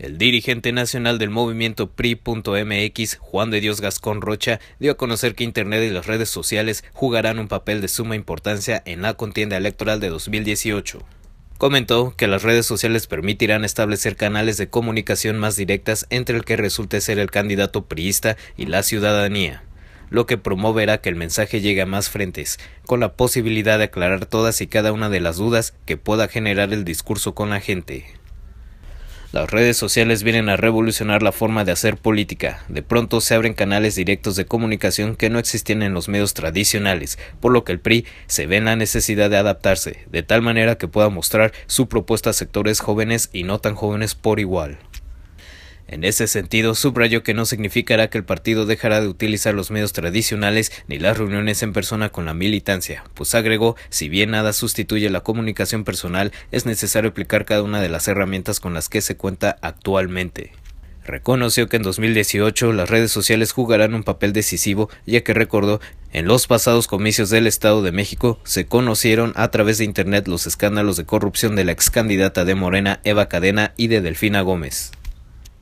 El dirigente nacional del movimiento PRI.mx, Juan de Dios Gascón Rocha, dio a conocer que Internet y las redes sociales jugarán un papel de suma importancia en la contienda electoral de 2018. Comentó que las redes sociales permitirán establecer canales de comunicación más directas entre el que resulte ser el candidato priista y la ciudadanía, lo que promoverá que el mensaje llegue a más frentes, con la posibilidad de aclarar todas y cada una de las dudas que pueda generar el discurso con la gente. Las redes sociales vienen a revolucionar la forma de hacer política. De pronto se abren canales directos de comunicación que no existían en los medios tradicionales, por lo que el PRI se ve en la necesidad de adaptarse, de tal manera que pueda mostrar su propuesta a sectores jóvenes y no tan jóvenes por igual. En ese sentido, subrayó que no significará que el partido dejará de utilizar los medios tradicionales ni las reuniones en persona con la militancia, pues agregó, si bien nada sustituye la comunicación personal, es necesario aplicar cada una de las herramientas con las que se cuenta actualmente. Reconoció que en 2018 las redes sociales jugarán un papel decisivo, ya que recordó, en los pasados comicios del Estado de México se conocieron a través de Internet los escándalos de corrupción de la ex candidata de Morena Eva Cadena y de Delfina Gómez.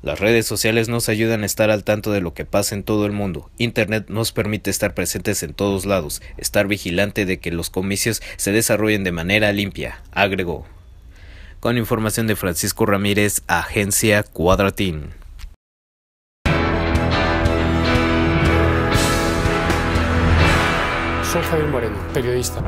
Las redes sociales nos ayudan a estar al tanto de lo que pasa en todo el mundo. Internet nos permite estar presentes en todos lados, estar vigilante de que los comicios se desarrollen de manera limpia, agregó. Con información de Francisco Ramírez, Agencia Cuadratín. Soy Javier Moreno, periodista.